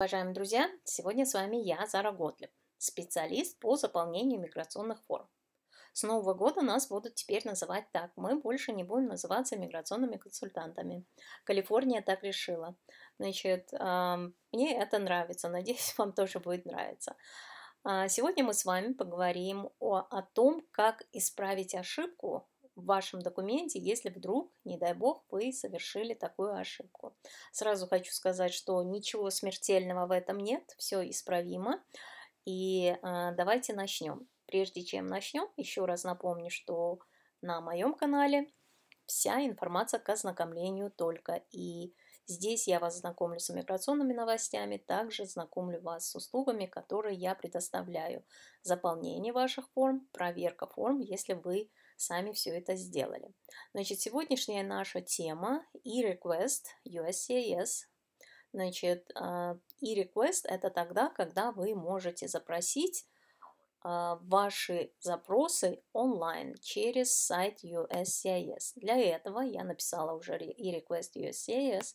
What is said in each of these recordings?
Уважаемые друзья, сегодня с вами я, Зара Готлеб, специалист по заполнению миграционных форм. С Нового года нас будут теперь называть так. Мы больше не будем называться миграционными консультантами. Калифорния так решила. Значит, мне это нравится. Надеюсь, вам тоже будет нравиться. А, сегодня мы с вами поговорим о, о том, как исправить ошибку, в вашем документе, если вдруг, не дай бог, вы совершили такую ошибку. Сразу хочу сказать, что ничего смертельного в этом нет, все исправимо. И э, давайте начнем. Прежде чем начнем, еще раз напомню, что на моем канале вся информация к ознакомлению только. И здесь я вас знакомлю с миграционными новостями, также знакомлю вас с услугами, которые я предоставляю. Заполнение ваших форм, проверка форм, если вы сами все это сделали. Значит, сегодняшняя наша тема e-request USCIS. Значит, а, e-request – это тогда, когда вы можете запросить а, ваши запросы онлайн через сайт USCIS. Для этого я написала уже e-request USCIS.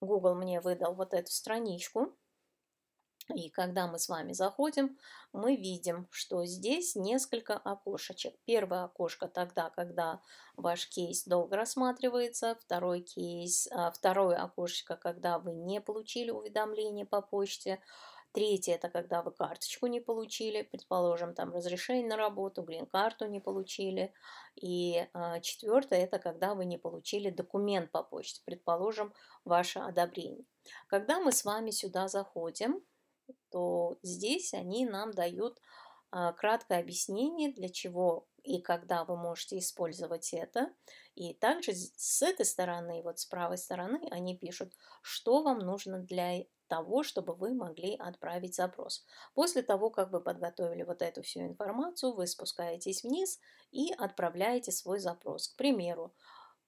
Google мне выдал вот эту страничку. И когда мы с вами заходим, мы видим, что здесь несколько окошечек. Первое окошко тогда, когда ваш кейс долго рассматривается, второй кейс, а, второе окошечко, когда вы не получили уведомление по почте, Третье – это когда вы карточку не получили, предположим, там разрешение на работу, грин-карту не получили. И э, а, четвертое – это когда вы не получили документ по почте, предположим, ваше одобрение. Когда мы с вами сюда заходим, то здесь они нам дают а, краткое объяснение, для чего и когда вы можете использовать это. И также с этой стороны, вот с правой стороны, они пишут, что вам нужно для того, чтобы вы могли отправить запрос. После того, как вы подготовили вот эту всю информацию, вы спускаетесь вниз и отправляете свой запрос. К примеру,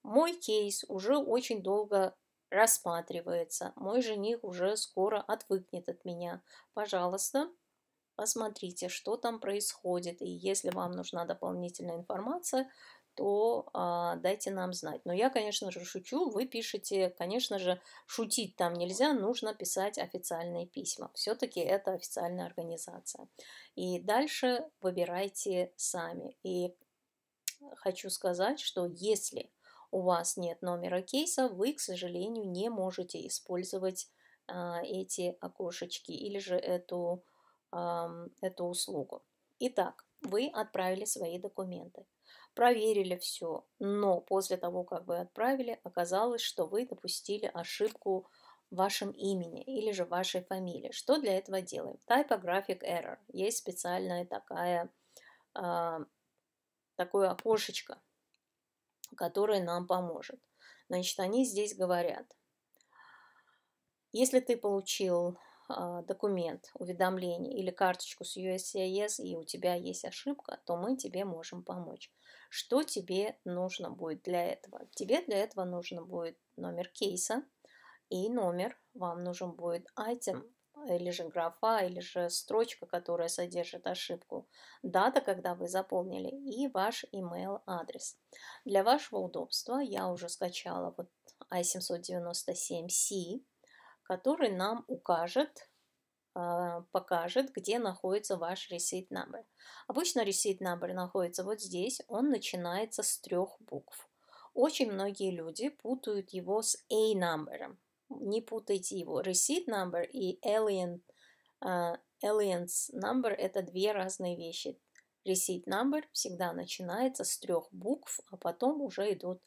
мой кейс уже очень долго рассматривается. Мой жених уже скоро отвыкнет от меня. Пожалуйста, посмотрите, что там происходит. И если вам нужна дополнительная информация, то а, дайте нам знать. Но я, конечно же, шучу. Вы пишете, конечно же, шутить там нельзя, нужно писать официальные письма. Все-таки это официальная организация. И дальше выбирайте сами. И хочу сказать, что если у вас нет номера кейса, вы, к сожалению, не можете использовать а, эти окошечки или же эту, а, эту услугу. Итак, вы отправили свои документы, проверили все, но после того, как вы отправили, оказалось, что вы допустили ошибку в вашем имени или же вашей фамилии. Что для этого делаем? Typographic error. Есть специальная такая, а, такое окошечко, который нам поможет. Значит, они здесь говорят, если ты получил а, документ, уведомление или карточку с USCIS, и у тебя есть ошибка, то мы тебе можем помочь. Что тебе нужно будет для этого? Тебе для этого нужно будет номер кейса и номер, вам нужен будет item «а», или же графа, или же строчка, которая содержит ошибку, дата, когда вы заполнили, и ваш email адрес. Для вашего удобства я уже скачала вот i797C, который нам укажет, а, покажет, где находится ваш receipt number. Обычно receipt number находится вот здесь, он начинается с трех букв. Очень многие люди путают его с A-номером не путайте его. Receipt number и alien, uh, aliens number – это две разные вещи. Receipt number всегда начинается с трех букв, а потом уже идут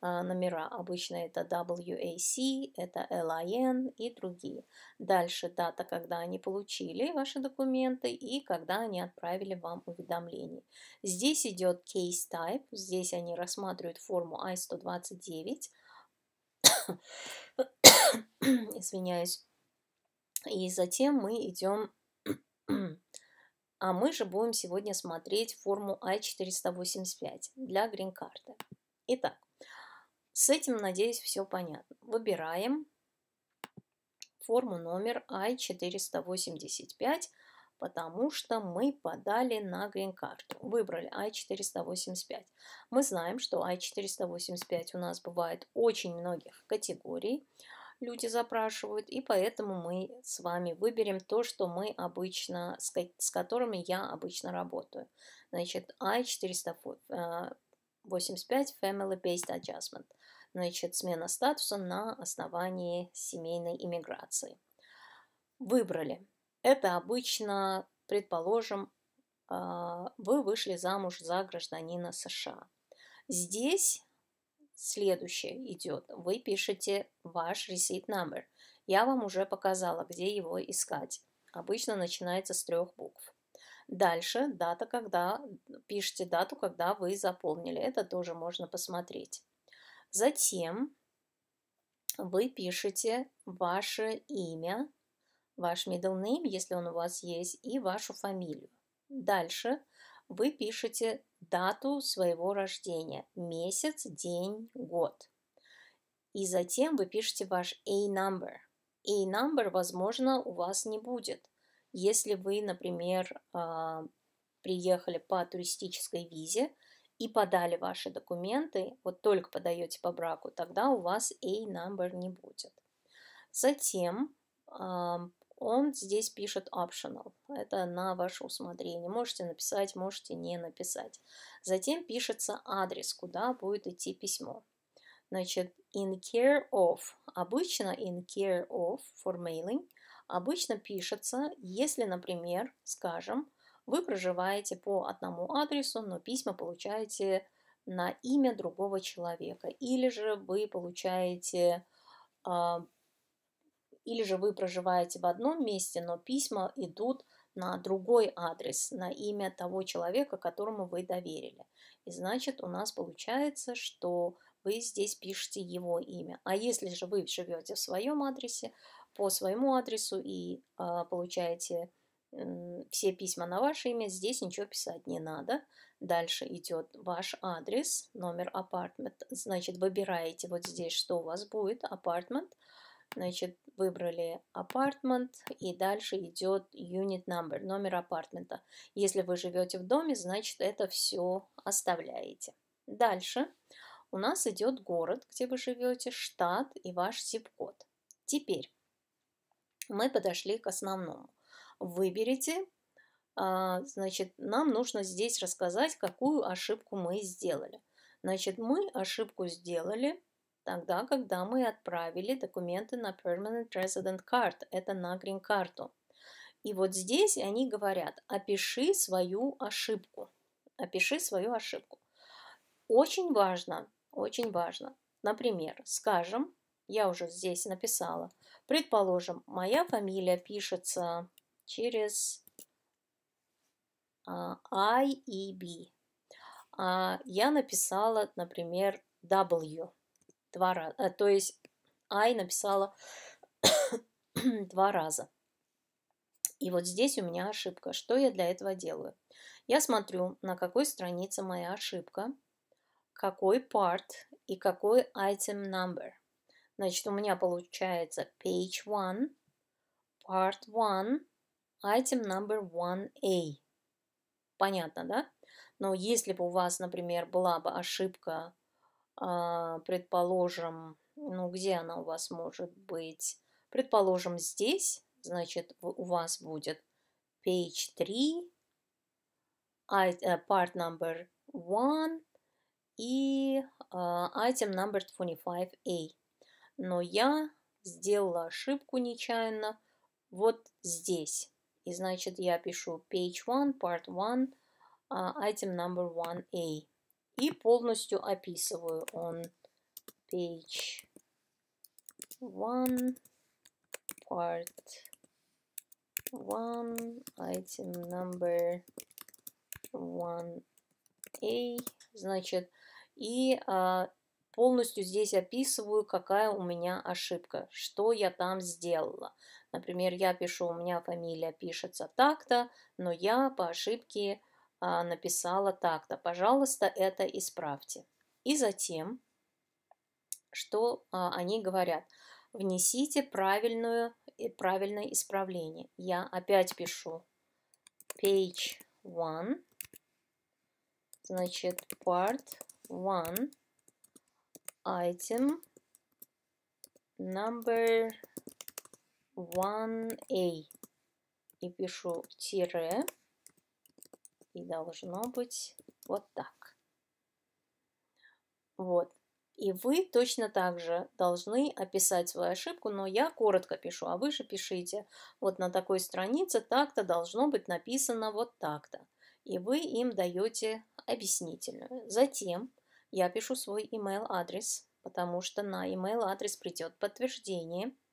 а, номера. Обычно это WAC, это LIN и другие. Дальше дата, когда они получили ваши документы и когда они отправили вам уведомление. Здесь идет case type, здесь они рассматривают форму I-129, извиняюсь. И затем мы идем... а мы же будем сегодня смотреть форму I-485 а для грин-карты. Итак, с этим, надеюсь, все понятно. Выбираем форму номер I-485, а потому что мы подали на грин-карту. Выбрали I-485. А мы знаем, что I-485 у нас бывает очень многих категорий люди запрашивают, и поэтому мы с вами выберем то, что мы обычно, с которыми я обычно работаю. Значит, I485 а а, Family Based Adjustment. Значит, смена статуса на основании семейной иммиграции. Выбрали. Это обычно, предположим, а, вы вышли замуж за гражданина США. Здесь Следующее идет. Вы пишете ваш receipt number. Я вам уже показала, где его искать. Обычно начинается с трех букв. Дальше дата, когда пишите дату, когда вы заполнили. Это тоже можно посмотреть. Затем вы пишете ваше имя, ваш middle name, если он у вас есть, и вашу фамилию. Дальше вы пишете дату своего рождения, месяц, день, год. И затем вы пишете ваш A-number. A-number, возможно, у вас не будет. Если вы, например, а, приехали по туристической визе и подали ваши документы, вот только подаете по браку, тогда у вас A-number не будет. Затем а, он здесь пишет optional. Это на ваше усмотрение. Можете написать, можете не написать. Затем пишется адрес, куда будет идти письмо. Значит, in care of. Обычно in care of for mailing обычно пишется, если, например, скажем, вы проживаете по одному адресу, но письма получаете на имя другого человека. Или же вы получаете а, или же вы проживаете в одном месте, но письма идут на другой адрес, на имя того человека, которому вы доверили. И значит, у нас получается, что вы здесь пишете его имя. А если же вы живете в своем адресе, по своему адресу и э, получаете э, все письма на ваше имя, здесь ничего писать не надо. Дальше идет ваш адрес, номер апартмент. Значит, выбираете вот здесь, что у вас будет, апартмент. Apartment Значит, выбрали апартмент и дальше идет unit number, номер апартмента. Если вы живете в доме, значит это все оставляете. Дальше у нас идет город, где вы живете, штат и ваш zip-код. Теперь мы подошли к основному. Выберите, а, значит, нам нужно здесь рассказать, какую ошибку мы сделали. Значит, мы ошибку сделали, тогда, когда мы отправили документы на Permanent Resident Card, это на грин-карту. И вот здесь они говорят, опиши свою ошибку. Опиши свою ошибку. Очень важно, очень важно. Например, скажем, я уже здесь написала, предположим, моя фамилия пишется через а, I и e B. Uh, я написала, например, W два раза. Э, то есть Ай написала два раза. И вот здесь у меня ошибка. Что я для этого делаю? Я смотрю, на какой странице моя ошибка, какой part и какой item number. Значит, у меня получается page 1, part 1, item number 1A. Понятно, да? Но если бы у вас, например, была бы ошибка а, предположим, ну где она у вас может быть? Предположим, здесь, значит, у вас будет page 3, а, э, part number 1 и а, item number 25A. Но я сделала ошибку нечаянно вот здесь. И значит, я пишу page 1, part 1, item number 1A и полностью описываю on page one part one item number one a значит и а, полностью здесь описываю какая у меня ошибка что я там сделала например я пишу у меня фамилия пишется так-то но я по ошибке а, написала так-то. Пожалуйста, это исправьте. И затем, что а, они говорят? Внесите правильную, э, правильное исправление. Я опять пишу page one, значит, part one, item number one a И пишу тире и должно быть вот так. Вот. И вы точно так же должны описать свою ошибку, но я коротко пишу, а вы же пишите. Вот на такой странице так-то должно быть написано вот так-то. И вы им даете объяснительную. Затем я пишу свой email адрес потому что на email адрес придет подтверждение –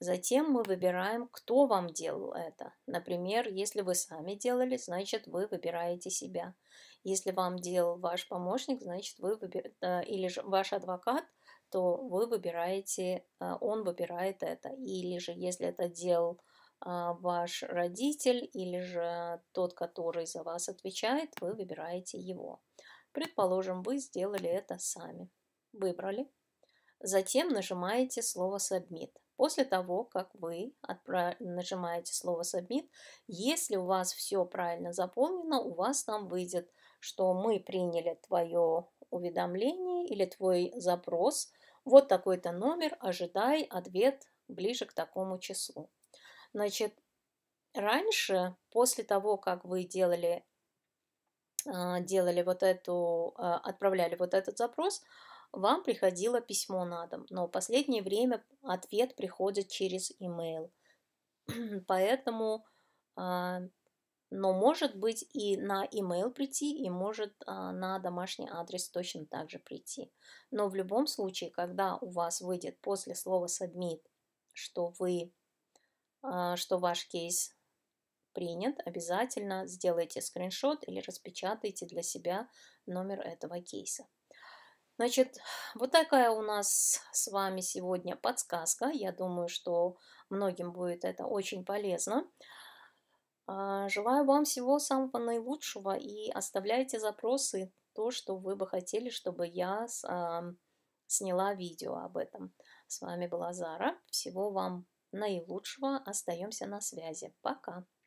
Затем мы выбираем, кто вам делал это. Например, если вы сами делали, значит вы выбираете себя. Если вам делал ваш помощник, значит вы выбираете, э, или же ваш адвокат, то вы выбираете, э, он выбирает это. Или же если это делал а, ваш родитель или же тот, который за вас отвечает, вы выбираете его. Предположим, вы сделали это сами. Выбрали. Затем нажимаете слово «Submit». После того, как вы отправ... нажимаете слово «Submit», если у вас все правильно заполнено, у вас там выйдет, что мы приняли твое уведомление или твой запрос, вот такой-то номер, ожидай ответ ближе к такому числу. Значит, раньше, после того, как вы делали, а, делали вот эту, а, отправляли вот этот запрос, вам приходило письмо на дом, но в последнее время ответ приходит через email. Поэтому, а, но может быть и на email прийти, и может а, на домашний адрес точно так же прийти. Но в любом случае, когда у вас выйдет после слова submit, что вы, а, что ваш кейс принят, обязательно сделайте скриншот или распечатайте для себя номер этого кейса. Значит, вот такая у нас с вами сегодня подсказка. Я думаю, что многим будет это очень полезно. А, желаю вам всего самого наилучшего и оставляйте запросы, то, что вы бы хотели, чтобы я сняла видео об этом. С вами была Зара. Всего вам наилучшего. Остаемся на связи. Пока.